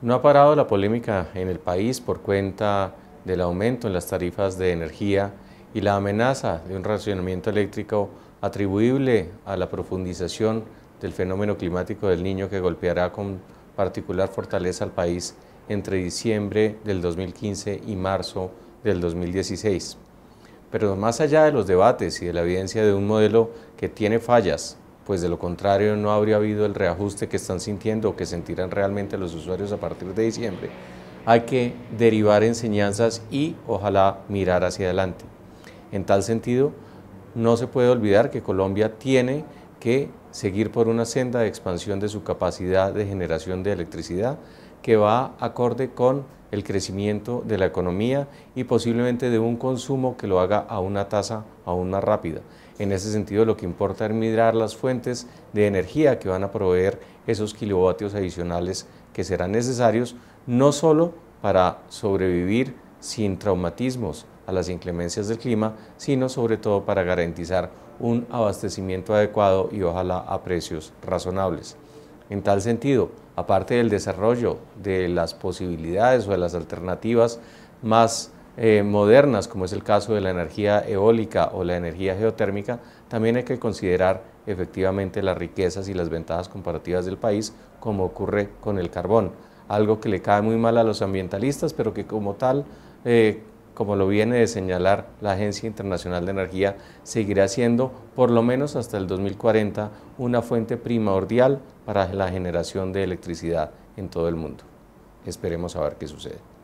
No ha parado la polémica en el país por cuenta del aumento en las tarifas de energía y la amenaza de un racionamiento eléctrico atribuible a la profundización del fenómeno climático del niño que golpeará con particular fortaleza al país entre diciembre del 2015 y marzo del 2016. Pero más allá de los debates y de la evidencia de un modelo que tiene fallas, pues de lo contrario no habría habido el reajuste que están sintiendo o que sentirán realmente los usuarios a partir de diciembre. Hay que derivar enseñanzas y ojalá mirar hacia adelante. En tal sentido, no se puede olvidar que Colombia tiene que seguir por una senda de expansión de su capacidad de generación de electricidad que va acorde con el crecimiento de la economía y posiblemente de un consumo que lo haga a una tasa aún más rápida. En ese sentido, lo que importa es mirar las fuentes de energía que van a proveer esos kilovatios adicionales que serán necesarios, no solo para sobrevivir sin traumatismos, a las inclemencias del clima, sino sobre todo para garantizar un abastecimiento adecuado y ojalá a precios razonables. En tal sentido, aparte del desarrollo de las posibilidades o de las alternativas más eh, modernas, como es el caso de la energía eólica o la energía geotérmica, también hay que considerar efectivamente las riquezas y las ventajas comparativas del país, como ocurre con el carbón, algo que le cae muy mal a los ambientalistas, pero que como tal eh, como lo viene de señalar la Agencia Internacional de Energía, seguirá siendo, por lo menos hasta el 2040, una fuente primordial para la generación de electricidad en todo el mundo. Esperemos a ver qué sucede.